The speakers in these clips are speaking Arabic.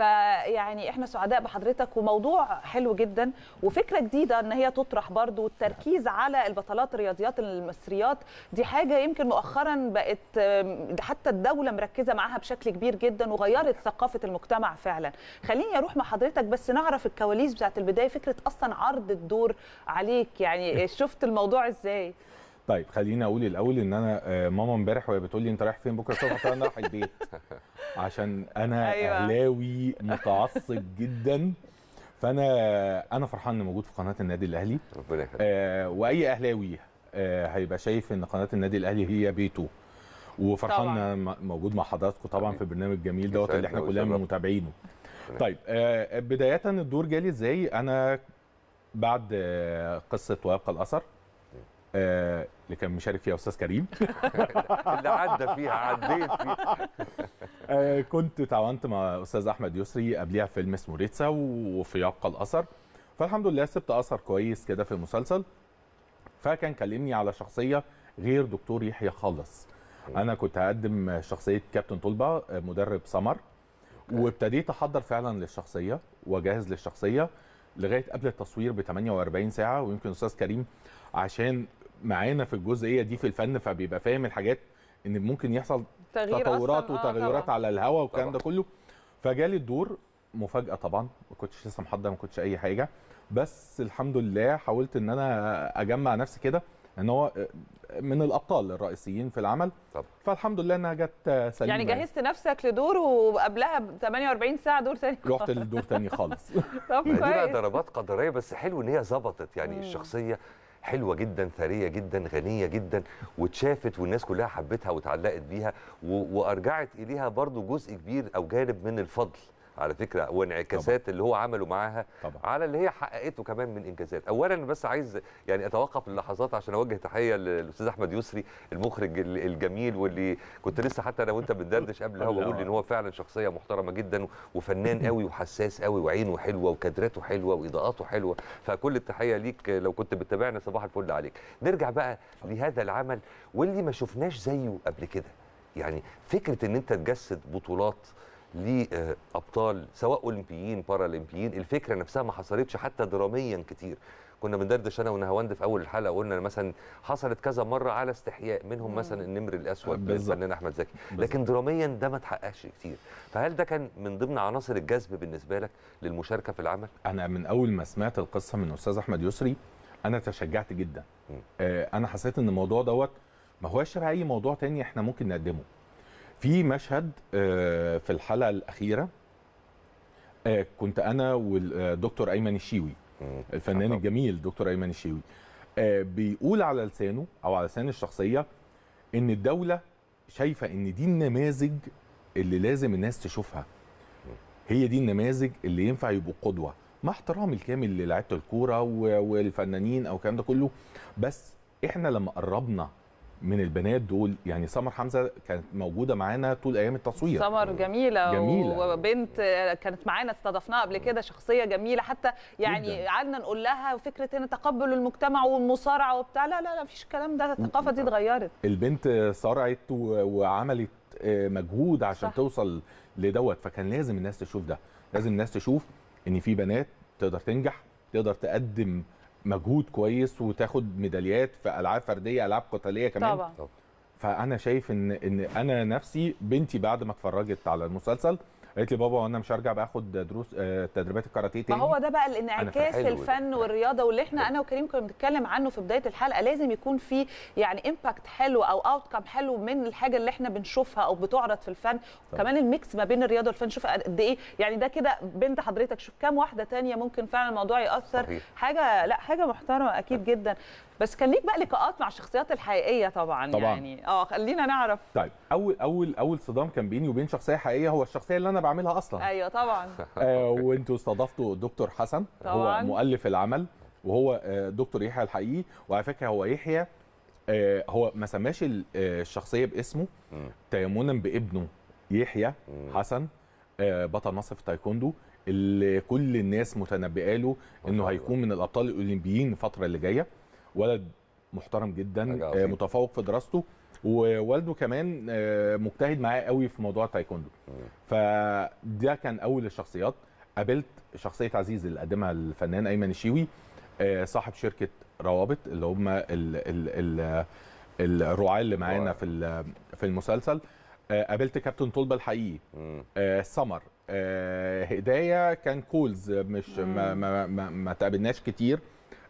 فيعني احنا سعداء بحضرتك وموضوع حلو جدا وفكره جديده ان هي تطرح برضو والتركيز على البطلات الرياضيات المصريات دي حاجه يمكن مؤخرا بقت حتى الدوله مركزه معاها بشكل كبير جدا وغيرت ثقافه المجتمع فعلا خليني اروح مع حضرتك بس نعرف الكواليس بتاعت البدايه فكره اصلا عرض الدور عليك يعني شفت الموضوع ازاي طيب خليني اقول الاول ان انا آه، ماما امبارح وهي بتقول لي انت رايح فين بكره الصبح انا رايح البيت عشان انا أيوة. اهلاوي متعصب جدا فانا انا فرحان اني موجود في قناه النادي الاهلي ربنا يخليك آه واي اهلاوي آه هيبقى شايف ان قناه النادي الاهلي هي بيته وفرحان موجود مع حضراتكم طبعا في البرنامج الجميل دوت اللي احنا كلنا متابعينه طيب آه بدايه الدور جالي ازاي انا بعد آه قصه ويبقى الاثر آه اللي كان مشارك فيها استاذ كريم اللي عدى فيها عديت فيها آه كنت تعاونت مع استاذ احمد يسري قبليها فيلم اسمه ريتسا وفي يبقى الاثر فالحمد لله سبت اثر كويس كده في المسلسل فكان كلمني على شخصيه غير دكتور يحيى خالص انا كنت هقدم شخصيه كابتن طلبه آه، مدرب سمر وابتديت احضر فعلا للشخصيه واجهز للشخصيه لغايه قبل التصوير ب 48 ساعه ويمكن استاذ كريم عشان معانا في الجزئيه دي في الفن فبيبقى فاهم الحاجات ان ممكن يحصل تطورات آه، وتغيرات آه على الهواء والكلام ده كله فجالي الدور مفاجاه طبعا ما كنتش لسه محضر ما كنتش اي حاجه بس الحمد لله حاولت ان انا اجمع نفسي كده ان هو آه، من الابطال الرئيسيين في العمل طبعا فالحمد لله انها جت سليمه يعني, يعني. جهزت نفسك لدور وقبلها ب 48 ساعه دور ثاني رحت لدور ثاني خالص طب كويس دي بقى ضربات قدريه بس حلو ان هي ظبطت يعني مم. الشخصيه حلوه جدا ثريه جدا غنيه جدا واتشافت والناس كلها حبتها واتعلقت بيها وارجعت اليها برضو جزء كبير او جانب من الفضل على فكره وانعكاسات طبعا. اللي هو عمله معاها طبعا. على اللي هي حققته كمان من انجازات اولا بس عايز يعني اتوقف للحظات عشان اوجه تحيه للاستاذ احمد يسري المخرج الجميل واللي كنت لسه حتى انا وانت بندردش قبل هو بقول ان هو فعلا شخصيه محترمه جدا وفنان قوي وحساس قوي وعينه حلوه وكادراته حلوه واضاءاته حلوه فكل التحيه ليك لو كنت بتتابعنا صباح الفل عليك نرجع بقى لهذا العمل واللي ما شفناش زيه قبل كده يعني فكره ان انت تجسد بطولات لابطال سواء اولمبيين بارالمبيين الفكره نفسها ما حصلتش حتى دراميا كتير كنا بندردش انا ونهاوند في اول الحلقه وقلنا مثلا حصلت كذا مره على استحياء منهم مثلا النمر الاسود آه، الفنان احمد زكي لكن دراميا ده ما اتحققش كتير فهل ده كان من ضمن عناصر الجذب بالنسبه لك للمشاركه في العمل انا من اول ما سمعت القصه من استاذ احمد يسري انا تشجعت جدا آه، انا حسيت ان الموضوع دوت ما هوش اي موضوع تاني احنا ممكن نقدمه في مشهد آه، في الحلقه الاخيره آه، كنت انا والدكتور آه، ايمن الشيوي الفنان الجميل دكتور ايمن الشيوي بيقول على لسانه او على لسان الشخصيه ان الدوله شايفه ان دي النماذج اللي لازم الناس تشوفها هي دي النماذج اللي ينفع يبقوا قدوه مع احترامي الكامل للاعيبه الكوره والفنانين او الكلام ده كله بس احنا لما قربنا من البنات دول يعني سمر حمزه كانت موجوده معانا طول ايام التصوير سمر جميله, جميلة. وبنت كانت معانا استضفناها قبل كده شخصيه جميله حتى يعني قعدنا نقول لها فكره ان تقبل المجتمع والمصارعه وبتاع لا لا لا مفيش الكلام ده الثقافه دي اتغيرت البنت صارعت وعملت آه، مجهود عشان صح. توصل لدوت فكان لازم الناس تشوف ده لازم الناس تشوف ان في بنات تقدر تنجح تقدر تقدم مجهود كويس وتاخد ميداليات في العاب فرديه العاب قتاليه كمان طبعا فانا شايف ان ان انا نفسي بنتي بعد ما اتفرجت على المسلسل قالت لي بابا انا مش هرجع باخد دروس آه، تدريبات الكاراتيه تاني ما هو ده بقى الانعكاس الفن والرياضه واللي احنا انا وكريم كنا بنتكلم عنه في بدايه الحلقه لازم يكون في يعني امباكت حلو او اوت كام حلو من الحاجه اللي احنا بنشوفها او بتعرض في الفن كمان الميكس ما بين الرياضه والفن شوف قد ايه يعني ده كده بنت حضرتك شوف كام واحده تانية ممكن فعلا الموضوع ياثر صحيح. حاجه لا حاجه محترمه اكيد جدا بس كان ليك بقى لقاءات مع الشخصيات الحقيقيه طبعا, طبعا. يعني اه خلينا نعرف طيب اول اول اول صدام كان بيني وبين شخصيه حقيقيه هو الشخصيه اللي انا بعملها اصلا ايوه طبعا آه وانتوا استضفتوا الدكتور حسن طبعا. هو مؤلف العمل وهو آه، دكتور يحيى الحقيقي وعلى فكره هو يحيى آه، هو ما سماش آه، الشخصيه باسمه تيمنا بابنه يحيى حسن بطل مصر في التايكوندو اللي كل الناس متنبئه له انه هيكون من الابطال الاولمبيين الفتره اللي جايه ولد محترم جدا آه، متفوق في دراسته ووالده كمان آه، مجتهد معاه قوي في موضوع التايكوندو فده كان اول الشخصيات قابلت شخصيه عزيز اللي قدمها الفنان ايمن الشيوي آه، صاحب شركه روابط اللي هم الرعاه اللي معانا في في المسلسل قابلت كابتن طلبه الحقيقي سمر هدايه كان كولز مش ما ما ما, ما تقابلناش كتير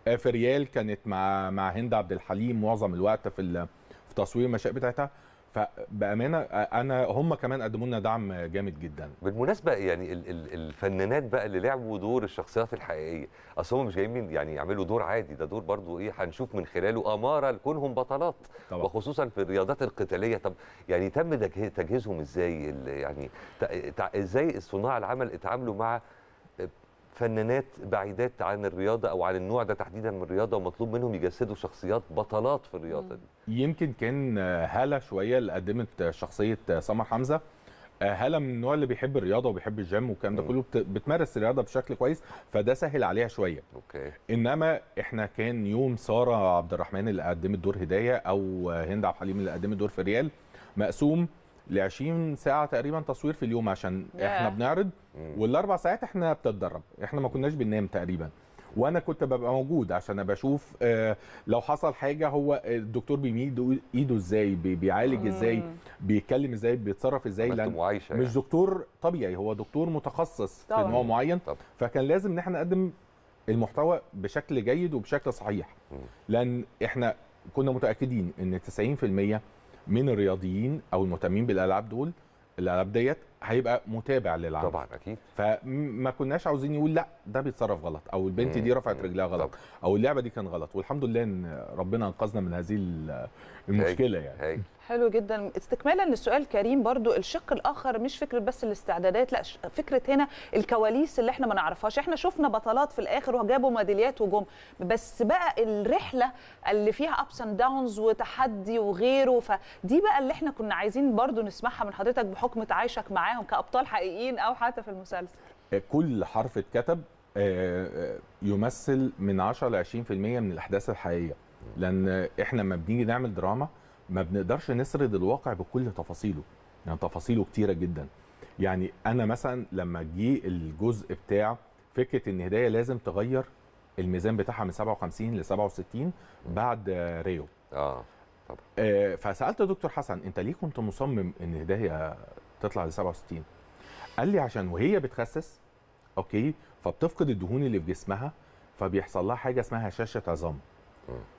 في ريال كانت مع مع هند عبد الحليم معظم الوقت في في تصوير المشاهد بتاعتها فبامانه انا هم كمان قدموا لنا دعم جامد جدا بالمناسبه يعني الفنانات بقى اللي لعبوا دور الشخصيات الحقيقيه اصل هم مش جايين يعني يعملوا دور عادي ده دور برضو ايه هنشوف من خلاله اماره لكونهم بطلات طبعا. وخصوصا في الرياضات القتاليه طب يعني تم تجهيزهم ازاي يعني ازاي صناع العمل اتعاملوا مع فنانات بعيدات عن الرياضه او عن النوع ده تحديدا من الرياضه ومطلوب منهم يجسدوا شخصيات بطلات في الرياضه دي. يمكن كان هاله شويه اللي قدمت شخصيه سمر حمزه آه، هاله من النوع اللي بيحب الرياضه وبيحب الجيم والكلام ده كله بتمارس الرياضه بشكل كويس فده سهل عليها شويه اوكي انما احنا كان يوم ساره عبد الرحمن اللي قدمت دور هدايه او هند عبد الحليم اللي قدمت دور فريال مقسوم ل 20 ساعه تقريبا تصوير في اليوم عشان احنا بنعرض والاربع ساعات احنا بتتدرب احنا ما كناش بننام تقريبا وانا كنت ببقى موجود عشان ابقى اشوف آه، لو حصل حاجه هو الدكتور بيميد ايده ازاي بيعالج ازاي بيتكلم ازاي بيتصرف ازاي لان يعني. مش يعني. دكتور طبيعي هو دكتور متخصص طبعا. في نوع معين طبعا. فكان لازم ان احنا نقدم المحتوى بشكل جيد وبشكل صحيح لان احنا كنا متاكدين ان 90% من الرياضيين او المهتمين بالالعاب دول الالعاب ديت هيبقى متابع للعمل طبعا اكيد فما كناش عاوزين يقول لا ده بيتصرف غلط او البنت دي رفعت رجلها غلط طبعا. او اللعبه دي كان غلط والحمد لله ان ربنا انقذنا من هذه المشكله يعني هي. حلو جدا استكمالا للسؤال كريم برضو الشق الاخر مش فكره بس الاستعدادات لا فكره هنا الكواليس اللي احنا ما نعرفهاش احنا شفنا بطلات في الاخر وجابوا ميداليات وجم بس بقى الرحله اللي فيها ابس اند داونز وتحدي وغيره فدي بقى اللي احنا كنا عايزين برضو نسمعها من حضرتك بحكم تعايشك معاه معاهم كابطال حقيقيين او حتى في المسلسل كل حرف اتكتب آه، آه، يمثل من 10 ل 20% من الاحداث الحقيقيه لان احنا لما بنيجي نعمل دراما ما بنقدرش نسرد الواقع بكل تفاصيله يعني تفاصيله كتيره جدا يعني انا مثلا لما جه الجزء بتاع فكره ان هدايه لازم تغير الميزان بتاعها من 57 ل 67 بعد ريو اه طبعا آه، فسالت دكتور حسن انت ليه كنت مصمم ان هدايه تطلع ل 67 قال لي عشان وهي بتخسس اوكي فبتفقد الدهون اللي في جسمها فبيحصل لها حاجه اسمها هشاشه عظام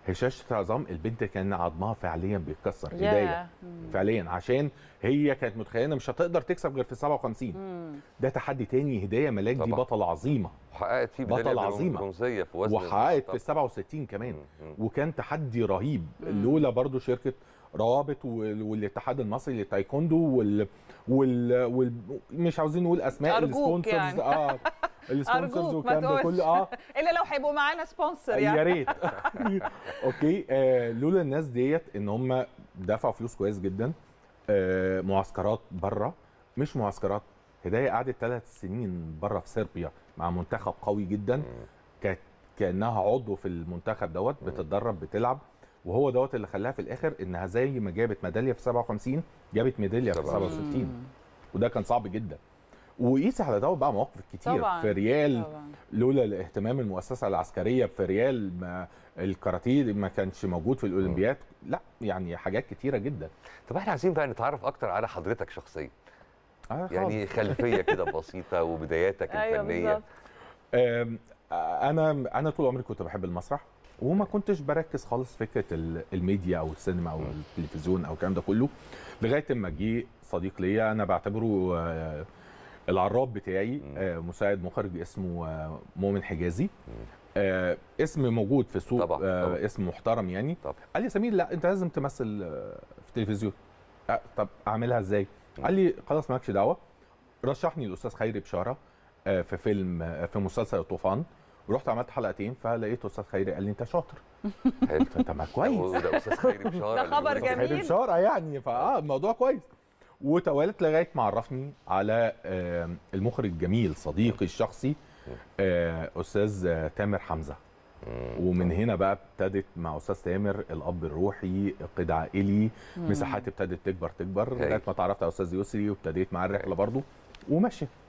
هشاشه العظام البنت كان عظمها فعليا بيتكسر yeah. ايديا فعليا عشان هي كانت متخيله مش هتقدر تكسب غير في 57 ده تحدي تاني هديه ملاك دي بطل عظيمه وحققت فيه بطل عظيمه في وحققت في 67 كمان مم. وكان تحدي رهيب مم. لولا برضو شركه روابط والاتحاد المصري للتايكوندو وال... وال... وال... مش عاوزين نقول اسماء السبونسرز يعني. اه السبونسرز والكلام ده كله اه الا لو هيبقوا معانا سبونسر يعني يا ريت اوكي آه لولا الناس ديت ان هم دفعوا فلوس كويس جدا آه معسكرات بره مش معسكرات هدايا قعدت ثلاث سنين بره في صربيا مع منتخب قوي جدا كانت كانها عضو في المنتخب دوت بتتدرب بتلعب وهو دوت اللي خلاها في الاخر انها زي ما جابت ميداليه في 57 جابت ميداليه في 67 وده كان صعب جدا وقيس على ده بقى مواقف كتير طبعًا. في ريال طبعًا. لولا الاهتمام المؤسسه العسكريه في ريال ما الكاراتيه ما كانش موجود في الاولمبياد آه. لا يعني حاجات كتيره جدا طب احنا عايزين بقى نتعرف اكتر على حضرتك شخصيا آه يعني خلفيه كده بسيطه وبداياتك أيوة، الفنيه أيوة انا انا طول عمري كنت بحب المسرح وما كنتش بركز خالص فكره الميديا او السينما او التلفزيون او الكلام ده كله لغايه ما جه صديق ليا انا بعتبره آه، العراب بتاعي آه، مساعد مخرج اسمه آه، مؤمن حجازي آه، اسم موجود في السوق طبعا. طبعا. اسم محترم يعني طبعا. قال لي سمير لا انت لازم تمثل في التلفزيون طب اعملها ازاي قال لي خلاص مالكش دعوه رشحني الاستاذ خيري بشاره في فيلم في مسلسل الطوفان رحت عملت حلقتين فلقيت استاذ خيري قال لي انت شاطر حلو انت ما كويس ده استاذ خيري بشاره ده خبر جميل خيري بشاره يعني فاه الموضوع كويس وتوالت لغايه ما عرفني على المخرج الجميل صديقي الشخصي آه، استاذ آه، تامر حمزه ومن هنا بقى ابتدت مع استاذ تامر الاب الروحي قد عائلي مساحات ابتدت تكبر تكبر لغايه ما تعرفت على استاذ يسري وابتديت معاه الرحله برضه ومشيت